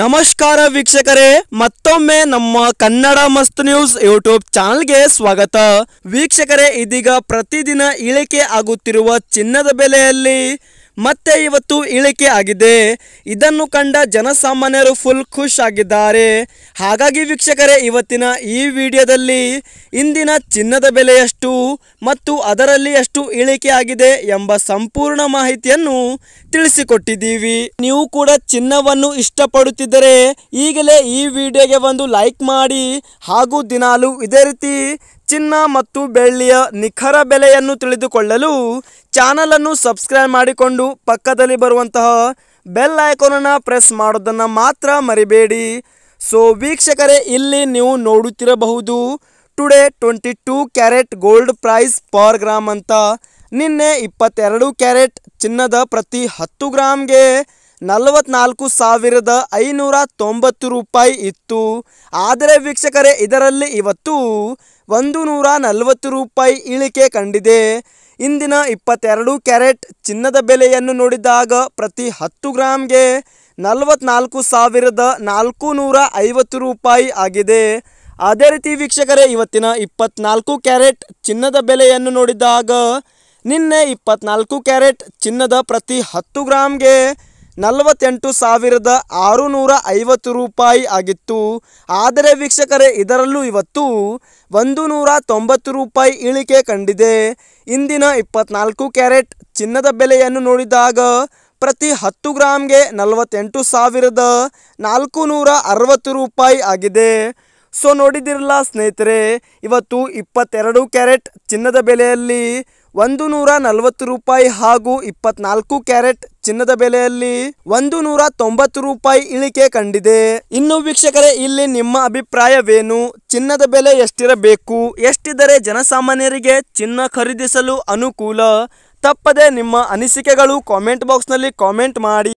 ನಮಸ್ಕಾರ ವೀಕ್ಷಕರೇ ಮತ್ತೊಮ್ಮೆ ನಮ್ಮ ಕನ್ನಡ ಮಸ್ತ್ ನ್ಯೂಸ್ ಯೂಟ್ಯೂಬ್ ಚಾನಲ್ಗೆ ಸ್ವಾಗತ ವೀಕ್ಷಕರೇ ಇದೀಗ ಪ್ರತಿದಿನ ಇಳಿಕೆ ಆಗುತ್ತಿರುವ ಚಿನ್ನದ ಬೆಲೆಯಲ್ಲಿ ಮತ್ತೆ ಇವತ್ತು ಇಳಿಕೆ ಆಗಿದೆ ಇದನ್ನು ಕಂಡ ಜನಸಾಮಾನ್ಯರು ಫುಲ್ ಖುಷ್ ಆಗಿದ್ದಾರೆ ಹಾಗಾಗಿ ವೀಕ್ಷಕರೇ ಇವತ್ತಿನ ಈ ವಿಡಿಯೋದಲ್ಲಿ ಇಂದಿನ ಚಿನ್ನದ ಬೆಲೆಯಷ್ಟು ಮತ್ತು ಅದರಲ್ಲಿ ಎಷ್ಟು ಇಳಿಕೆ ಆಗಿದೆ ಎಂಬ ಸಂಪೂರ್ಣ ಮಾಹಿತಿಯನ್ನು ತಿಳಿಸಿಕೊಟ್ಟಿದ್ದೀವಿ ನೀವು ಕೂಡ ಚಿನ್ನವನ್ನು ಇಷ್ಟಪಡುತ್ತಿದ್ದರೆ ಈಗಲೇ ಈ ವಿಡಿಯೋಗೆ ಒಂದು ಲೈಕ್ ಮಾಡಿ ಹಾಗೂ ದಿನಾಲು ಇದೇ ರೀತಿ ಚಿನ್ನ ಮತ್ತು ಬೆಳ್ಳಿಯ ನಿಖರ ಬೆಲೆಯನ್ನು ತಿಳಿದುಕೊಳ್ಳಲು ಚಾನಲನ್ನು ಸಬ್ಸ್ಕ್ರೈಬ್ ಮಾಡಿಕೊಂಡು ಪಕ್ಕದಲ್ಲಿ ಬರುವಂತಹ ಬೆಲ್ ಐಕೋನನ್ನು ಪ್ರೆಸ್ ಮಾಡೋದನ್ನು ಮಾತ್ರ ಮರಿಬೇಡಿ ಸೊ ವೀಕ್ಷಕರೇ ಇಲ್ಲಿ ನೀವು ನೋಡುತ್ತಿರಬಹುದು today twenty two carat gold price per gram ಅಂತ ನಿನ್ನೆ ಇಪ್ಪತ್ತೆರಡು ಕ್ಯಾರೆಟ್ ಚಿನ್ನದ ಪ್ರತಿ ಹತ್ತು ಗ್ರಾಮ್ಗೆ ನಲವತ್ನಾಲ್ಕು ಸಾವಿರದ ಐನೂರ ತೊಂಬತ್ತು ರೂಪಾಯಿ ಇತ್ತು ಆದರೆ ವೀಕ್ಷಕರೇ ಇದರಲ್ಲಿ ಇವತ್ತು ಒಂದು ನೂರ ನಲವತ್ತು ರೂಪಾಯಿ ಇಳಿಕೆ ಕಂಡಿದೆ ಇಂದಿನ ಇಪ್ಪತ್ತೆರಡು ಕ್ಯಾರೆಟ್ ಚಿನ್ನದ ಬೆಲೆಯನ್ನು ನೋಡಿದಾಗ ಪ್ರತಿ ಹತ್ತು ಗ್ರಾಮ್ಗೆ ನಲವತ್ನಾಲ್ಕು ಸಾವಿರದ ನಾಲ್ಕು ನೂರ ಐವತ್ತು ರೂಪಾಯಿ ಆಗಿದೆ ಅದೇ ರೀತಿ ವೀಕ್ಷಕರೇ ಇವತ್ತಿನ ಇಪ್ಪತ್ನಾಲ್ಕು ಕ್ಯಾರೆಟ್ ಚಿನ್ನದ ಬೆಲೆಯನ್ನು ನೋಡಿದಾಗ ನಿನ್ನೆ ಇಪ್ಪತ್ನಾಲ್ಕು ಕ್ಯಾರೆಟ್ ಚಿನ್ನದ ಪ್ರತಿ ಹತ್ತು ಗ್ರಾಮ್ಗೆ ನಲವತ್ತೆಂಟು ಸಾವಿರದ ಆರುನೂರ ಐವತ್ತು ರೂಪಾಯಿ ಆಗಿತ್ತು ಆದರೆ ವೀಕ್ಷಕರೇ ಇದರಲ್ಲೂ ಇವತ್ತು ಒಂದು ನೂರ ತೊಂಬತ್ತು ರೂಪಾಯಿ ಇಳಿಕೆ ಕಂಡಿದೆ ಇಂದಿನ ಇಪ್ಪತ್ನಾಲ್ಕು ಕ್ಯಾರೆಟ್ ಚಿನ್ನದ ಬೆಲೆಯನ್ನು ನೋಡಿದಾಗ ಪ್ರತಿ ಹತ್ತು ಗ್ರಾಮ್ಗೆ ನಲವತ್ತೆಂಟು ಸಾವಿರದ ನಾಲ್ಕು ನೂರ ಅರವತ್ತು ರೂಪಾಯಿ ಆಗಿದೆ ಸೊ ನೋಡಿದಿರಲ್ಲ ಸ್ನೇಹಿತರೆ ಇವತ್ತು ಇಪ್ಪತ್ತೆರಡು ಕ್ಯಾರೆಟ್ ಚಿನ್ನದ ಬೆಲೆಯಲ್ಲಿ ಒಂದು ನೂರ ನಲವತ್ತು ರೂಪಾಯಿ ಹಾಗೂ ಇಪ್ಪತ್ನಾಲ್ಕು ಕ್ಯಾರೆಟ್ ಚಿನ್ನದ ಬೆಲೆಯಲ್ಲಿ ಒಂದು ನೂರ ತೊಂಬತ್ತು ರೂಪಾಯಿ ಇಳಿಕೆ ಕಂಡಿದೆ ಇನ್ನು ವೀಕ್ಷಕರೇ ಇಲ್ಲಿ ನಿಮ್ಮ ಅಭಿಪ್ರಾಯವೇನು ಚಿನ್ನದ ಬೆಲೆ ಎಷ್ಟಿರಬೇಕು ಎಷ್ಟಿದರೆ ಜನಸಾಮಾನ್ಯರಿಗೆ ಚಿನ್ನ ಖರೀದಿಸಲು ಅನುಕೂಲ ತಪ್ಪದೆ ನಿಮ್ಮ ಅನಿಸಿಕೆಗಳು ಕಾಮೆಂಟ್ ಬಾಕ್ಸ್ ನಲ್ಲಿ ಕಾಮೆಂಟ್ ಮಾಡಿ